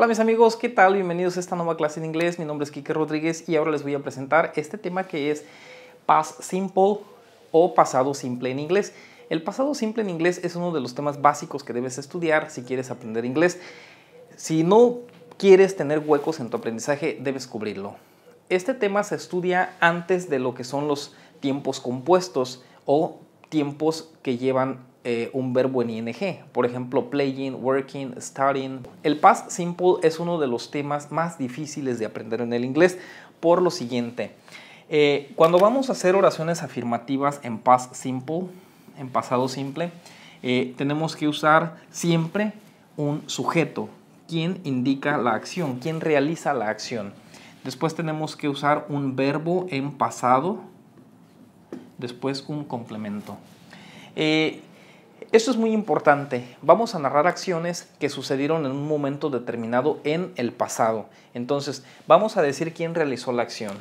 Hola mis amigos, ¿qué tal? Bienvenidos a esta nueva clase en inglés. Mi nombre es Quique Rodríguez y ahora les voy a presentar este tema que es past simple o pasado simple en inglés. El pasado simple en inglés es uno de los temas básicos que debes estudiar si quieres aprender inglés. Si no quieres tener huecos en tu aprendizaje, debes cubrirlo. Este tema se estudia antes de lo que son los tiempos compuestos o tiempos que llevan eh, un verbo en ing, por ejemplo, playing, working, studying. El past simple es uno de los temas más difíciles de aprender en el inglés por lo siguiente. Eh, cuando vamos a hacer oraciones afirmativas en past simple, en pasado simple, eh, tenemos que usar siempre un sujeto, quien indica la acción, quien realiza la acción. Después tenemos que usar un verbo en pasado, después un complemento. Eh, esto es muy importante. Vamos a narrar acciones que sucedieron en un momento determinado en el pasado. Entonces, vamos a decir quién realizó la acción.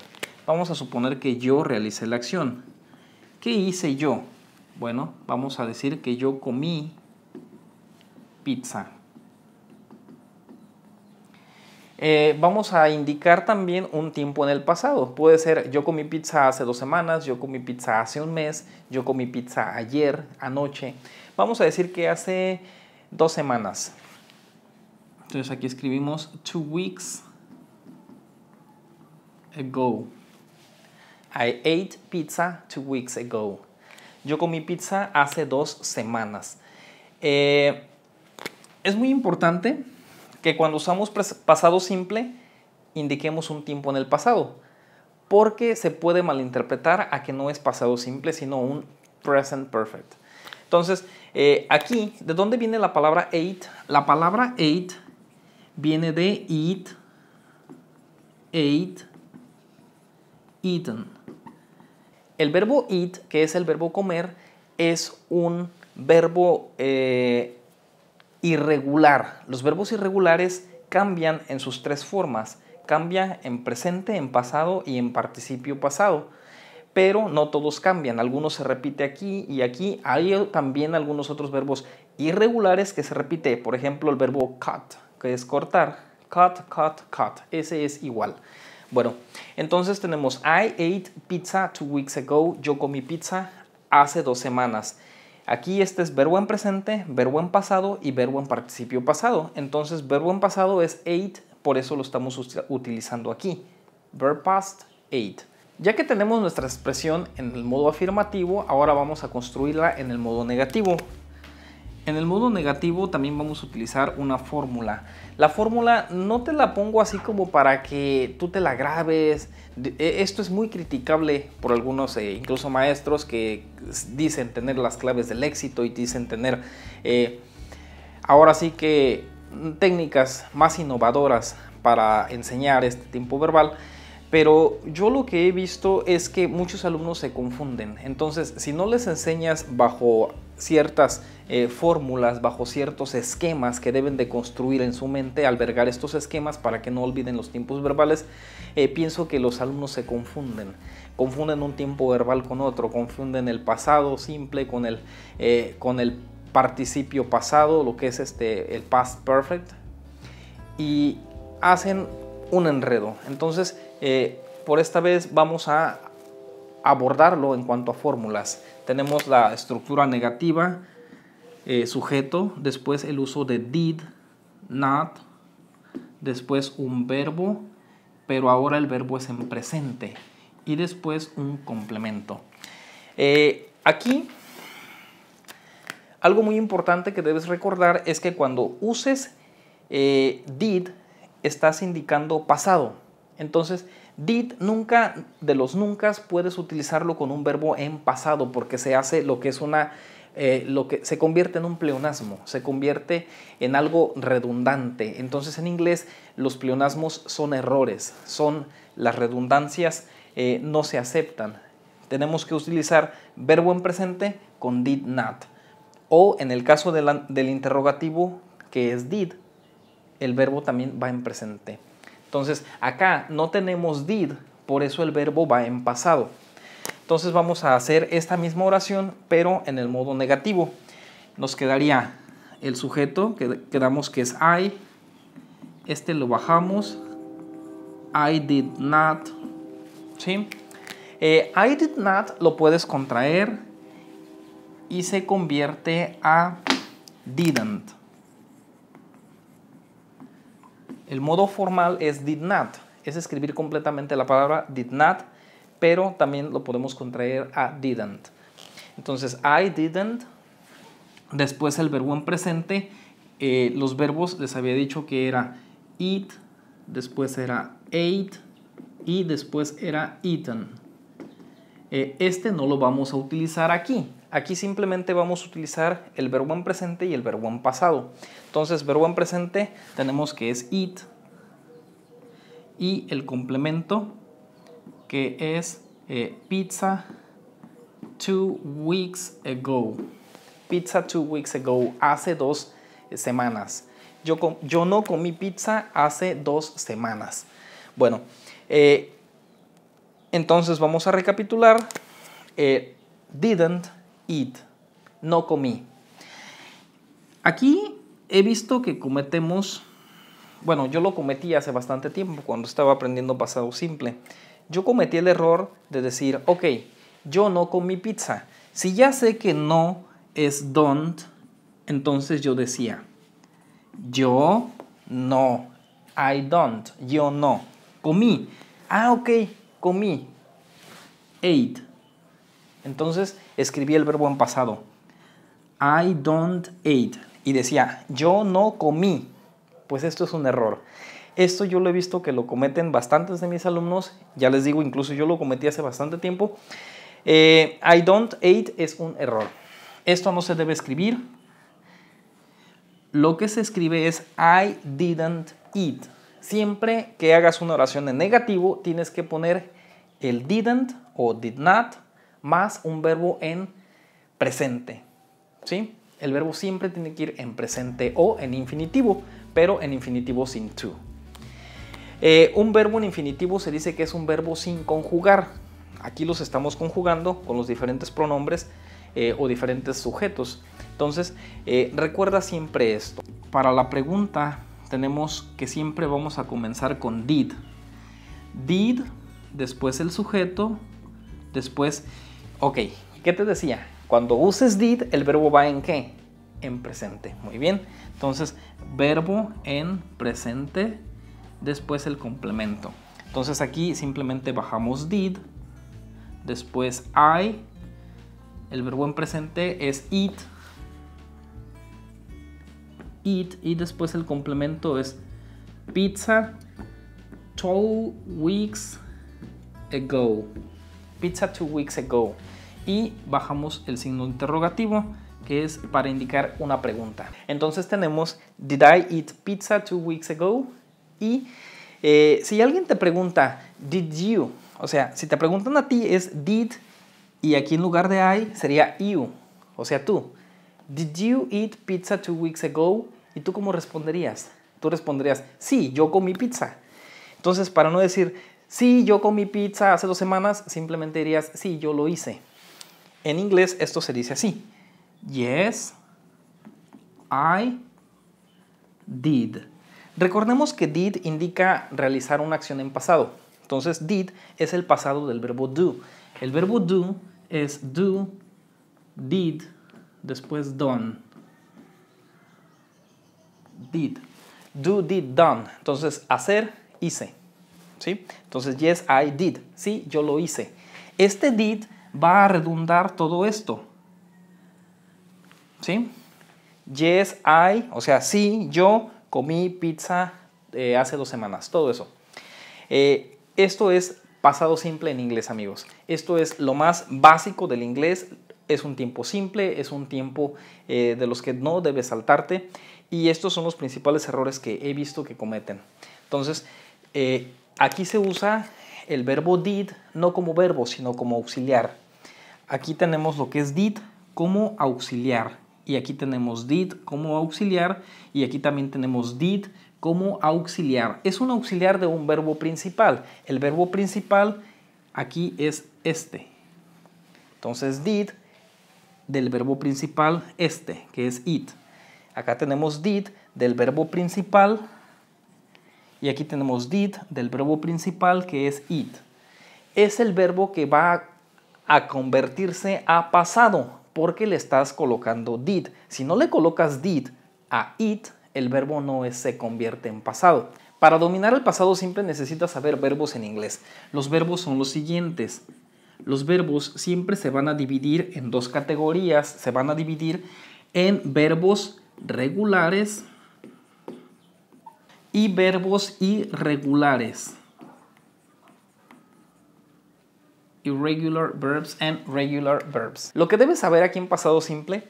Vamos a suponer que yo realicé la acción. ¿Qué hice yo? Bueno, vamos a decir que yo comí pizza. Eh, vamos a indicar también un tiempo en el pasado. Puede ser yo comí pizza hace dos semanas, yo comí pizza hace un mes, yo comí pizza ayer, anoche vamos a decir que hace dos semanas. Entonces aquí escribimos two weeks ago. I ate pizza two weeks ago. Yo comí pizza hace dos semanas. Eh, es muy importante que cuando usamos pasado simple indiquemos un tiempo en el pasado, porque se puede malinterpretar a que no es pasado simple, sino un present perfect. Entonces, eh, aquí, ¿de dónde viene la palabra eat? La palabra eat viene de eat, ate, eaten. El verbo eat, que es el verbo comer, es un verbo eh, irregular. Los verbos irregulares cambian en sus tres formas. Cambia en presente, en pasado y en participio pasado pero no todos cambian. Algunos se repite aquí y aquí. Hay también algunos otros verbos irregulares que se repite. Por ejemplo, el verbo cut, que es cortar. Cut, cut, cut. Ese es igual. Bueno, entonces tenemos I ate pizza two weeks ago. Yo comí pizza hace dos semanas. Aquí este es verbo en presente, verbo en pasado y verbo en participio pasado. Entonces verbo en pasado es ate, por eso lo estamos utilizando aquí. Verb past, ate. Ya que tenemos nuestra expresión en el modo afirmativo, ahora vamos a construirla en el modo negativo. En el modo negativo también vamos a utilizar una fórmula. La fórmula no te la pongo así como para que tú te la grabes. E, esto es muy criticable por algunos, eh, incluso maestros, que dicen tener las claves del éxito y dicen tener eh, ahora sí que mm, técnicas más innovadoras para enseñar este tiempo verbal. Pero yo lo que he visto es que muchos alumnos se confunden. Entonces, si no les enseñas bajo ciertas eh, fórmulas, bajo ciertos esquemas que deben de construir en su mente, albergar estos esquemas para que no olviden los tiempos verbales, eh, pienso que los alumnos se confunden. Confunden un tiempo verbal con otro, confunden el pasado simple con el, eh, con el participio pasado, lo que es este, el past perfect, y hacen un enredo. Entonces, eh, por esta vez vamos a abordarlo en cuanto a fórmulas. Tenemos la estructura negativa, eh, sujeto, después el uso de did, not, después un verbo, pero ahora el verbo es en presente, y después un complemento. Eh, aquí, algo muy importante que debes recordar es que cuando uses did, estás indicando pasado. Entonces, Did nunca, de los nunca, puedes utilizarlo con un verbo en pasado porque se hace lo que es una, eh, lo que se convierte en un pleonasmo, se convierte en algo redundante. Entonces en inglés los pleonasmos son errores, son las redundancias, eh, no se aceptan. Tenemos que utilizar verbo en presente con did not. O en el caso del interrogativo que es did, el verbo también va en presente. Entonces, acá no tenemos did, por eso el verbo va en pasado. Entonces vamos a hacer esta misma oración, pero en el modo negativo. Nos quedaría el sujeto, que quedamos que es I, este lo bajamos, I did not, ¿sí? Eh, I did not lo puedes contraer y se convierte a didn't. El modo formal es did not, es escribir completamente la palabra did not, pero también lo podemos contraer a didn't. Entonces, I didn't, después el verbo en presente, eh, los verbos les había dicho que era eat, después era ate y después era eaten. Eh, este no lo vamos a utilizar aquí, Aquí simplemente vamos a utilizar el verbo en presente y el verbo en pasado. Entonces, verbo en presente tenemos que es it y el complemento que es eh, pizza two weeks ago. Pizza two weeks ago, hace dos semanas. Yo, yo no comí pizza hace dos semanas. Bueno, eh, entonces vamos a recapitular. Eh, didn't eat, no comí. Aquí he visto que cometemos, bueno, yo lo cometí hace bastante tiempo cuando estaba aprendiendo pasado simple. Yo cometí el error de decir, ok, yo no comí pizza. Si ya sé que no es don't, entonces yo decía, yo no, I don't, yo no, comí. Ah, ok, comí. Ate, entonces escribí el verbo en pasado. I don't eat, Y decía, yo no comí. Pues esto es un error. Esto yo lo he visto que lo cometen bastantes de mis alumnos. Ya les digo, incluso yo lo cometí hace bastante tiempo. Eh, I don't eat es un error. Esto no se debe escribir. Lo que se escribe es I didn't eat. Siempre que hagas una oración en negativo, tienes que poner el didn't o did not más un verbo en presente. ¿Sí? El verbo siempre tiene que ir en presente o en infinitivo, pero en infinitivo sin to. Eh, un verbo en infinitivo se dice que es un verbo sin conjugar. Aquí los estamos conjugando con los diferentes pronombres eh, o diferentes sujetos. Entonces, eh, recuerda siempre esto. Para la pregunta tenemos que siempre vamos a comenzar con did. Did, después el sujeto, después Ok, ¿qué te decía? Cuando uses did, el verbo va en qué? En presente. Muy bien. Entonces, verbo en presente, después el complemento. Entonces aquí simplemente bajamos did, después I, el verbo en presente es it, eat y después el complemento es pizza two weeks ago pizza two weeks ago. Y bajamos el signo interrogativo que es para indicar una pregunta. Entonces tenemos did I eat pizza two weeks ago? Y eh, si alguien te pregunta did you, o sea, si te preguntan a ti es did y aquí en lugar de I sería you, o sea tú. Did you eat pizza two weeks ago? ¿Y tú cómo responderías? Tú responderías, sí, yo comí pizza. Entonces, para no decir, si yo comí pizza hace dos semanas, simplemente dirías, sí, yo lo hice. En inglés esto se dice así. Yes, I did. Recordemos que did indica realizar una acción en pasado. Entonces, did es el pasado del verbo do. El verbo do es do, did, después done. Did. Do, did, done. Entonces, hacer, hice. Entonces, yes, I did. Sí, yo lo hice. Este did va a redundar todo esto. Yes, I, o sea, sí, yo comí pizza eh, hace dos semanas, todo eso. Eh, esto es pasado simple en inglés, amigos. Esto es lo más básico del inglés. Es un tiempo simple, es un tiempo eh, de los que no debes saltarte. Y estos son los principales errores que he visto que cometen. Entonces, eh, aquí se usa el verbo did no como verbo, sino como auxiliar. Aquí tenemos lo que es did como auxiliar. Y aquí tenemos did como auxiliar. Y aquí también tenemos did como auxiliar. Es un auxiliar de un verbo principal. El verbo principal aquí es este. Entonces did del verbo principal este, que es it. Acá tenemos did del verbo principal y aquí tenemos did del verbo principal que es it. Es el verbo que va a convertirse a pasado porque le estás colocando did. Si no le colocas did a it, el verbo no se convierte en pasado. Para dominar el pasado siempre necesitas saber verbos en inglés. Los verbos son los siguientes. Los verbos siempre se van a dividir en dos categorías. Se van a dividir en verbos regulares y verbos irregulares. Irregular verbs and regular verbs. Lo que debes saber aquí en pasado simple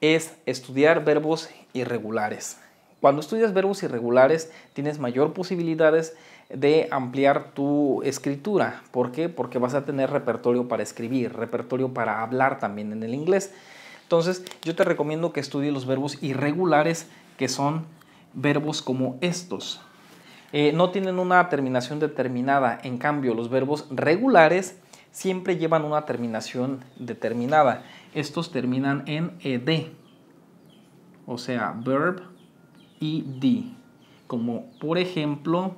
es estudiar verbos irregulares. Cuando estudias verbos irregulares tienes mayor posibilidades de ampliar tu escritura. ¿Por qué? Porque vas a tener repertorio para escribir, repertorio para hablar también en el inglés. Entonces yo te recomiendo que estudies los verbos irregulares que son verbos como estos. Eh, no tienen una terminación determinada, en cambio los verbos regulares siempre llevan una terminación determinada. Estos terminan en ed, o sea, verb "-ed", como por ejemplo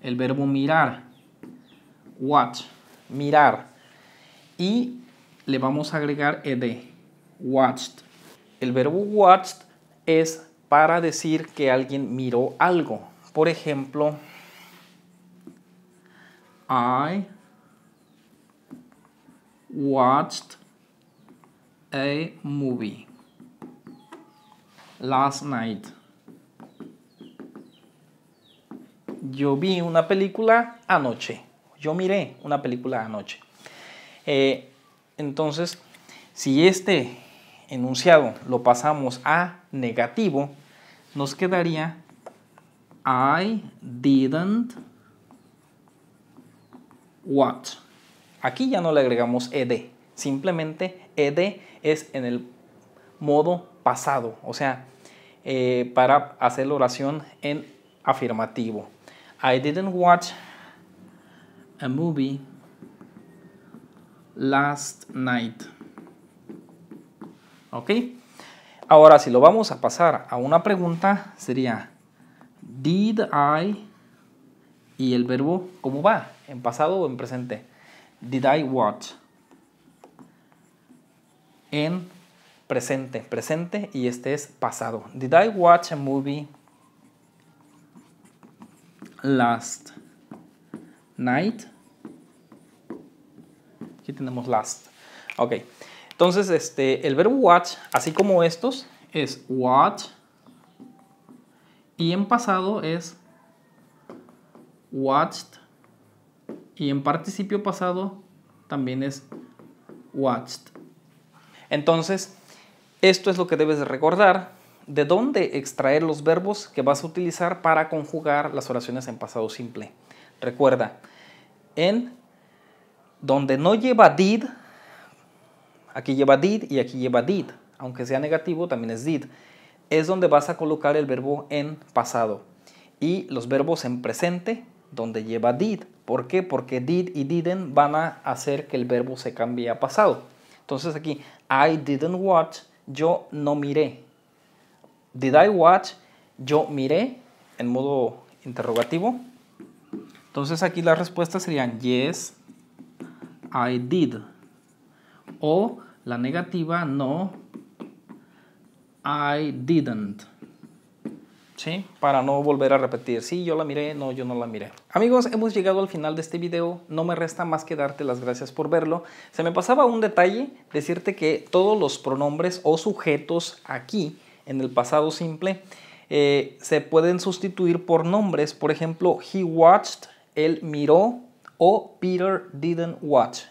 el verbo mirar, watch, mirar, y le vamos a agregar ed, watched. El verbo watched es para decir que alguien miró algo. Por ejemplo, I watched a movie last night. Yo vi una película anoche. Yo miré una película anoche. Eh, entonces, si este enunciado lo pasamos a negativo, nos quedaría I didn't watch. Aquí ya no le agregamos ed, simplemente ed es en el modo pasado, o sea, eh, para hacer la oración en afirmativo. I didn't watch a movie last night. ¿Ok? Ahora, si lo vamos a pasar a una pregunta, sería did I y el verbo, ¿cómo va? ¿En pasado o en presente? Did I watch? En presente, presente y este es pasado. Did I watch a movie last night? Aquí tenemos last. Ok. Entonces, este, el verbo watch, así como estos, es watch y en pasado es watched y en participio pasado también es watched. Entonces, esto es lo que debes de recordar de dónde extraer los verbos que vas a utilizar para conjugar las oraciones en pasado simple. Recuerda, en donde no lleva did, Aquí lleva did y aquí lleva did. Aunque sea negativo, también es did. Es donde vas a colocar el verbo en pasado. Y los verbos en presente, donde lleva did. ¿Por qué? Porque did y didn't van a hacer que el verbo se cambie a pasado. Entonces aquí, I didn't watch, yo no miré. Did I watch? Yo miré en modo interrogativo. Entonces aquí las respuestas serían yes, I did o la negativa no, I didn't. ¿Sí? Para no volver a repetir, sí, yo la miré, no, yo no la miré. Amigos, hemos llegado al final de este video, no me resta más que darte las gracias por verlo. Se me pasaba un detalle, decirte que todos los pronombres o sujetos aquí, en el pasado simple, eh, se pueden sustituir por nombres, por ejemplo, he watched, él miró o Peter didn't watch.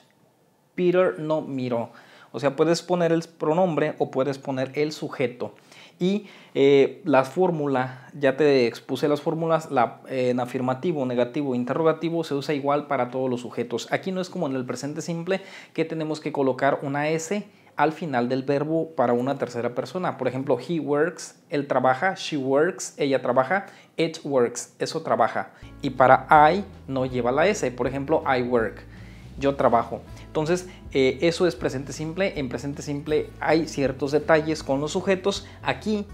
Peter no miró. O sea, puedes poner el pronombre o puedes poner el sujeto. Y eh, la fórmula ya te expuse las fórmulas, la, en afirmativo, negativo, interrogativo, se usa igual para todos los sujetos. Aquí no es como en el presente simple que tenemos que colocar una S al final del verbo para una tercera persona. Por ejemplo, he works, él trabaja, she works, ella trabaja, it works, eso trabaja. Y para I no lleva la S. Por ejemplo, I work, yo trabajo. Entonces, eh, eso es presente simple. En presente simple hay ciertos detalles con los sujetos. Aquí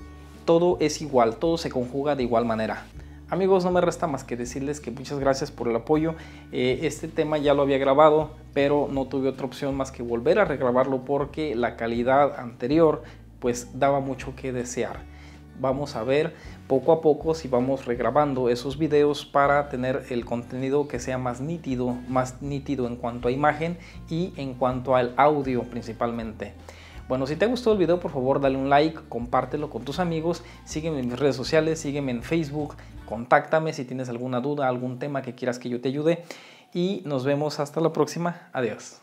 todo es igual, todo se conjuga de igual manera. Amigos, no me resta más que decirles que muchas gracias por el apoyo. Eh, este tema ya lo había grabado, pero no tuve otra opción más que volver a regrabarlo porque la calidad anterior pues daba mucho que desear vamos a ver poco a poco si vamos regrabando esos videos para tener el contenido que sea más nítido, más nítido en cuanto a imagen y en cuanto al audio principalmente. Bueno, si te gustó el video, por favor, dale un like, compártelo con tus amigos, sígueme en mis redes sociales, sígueme en Facebook, contáctame si tienes alguna duda, algún tema que quieras que yo te ayude y nos vemos hasta la próxima. Adiós.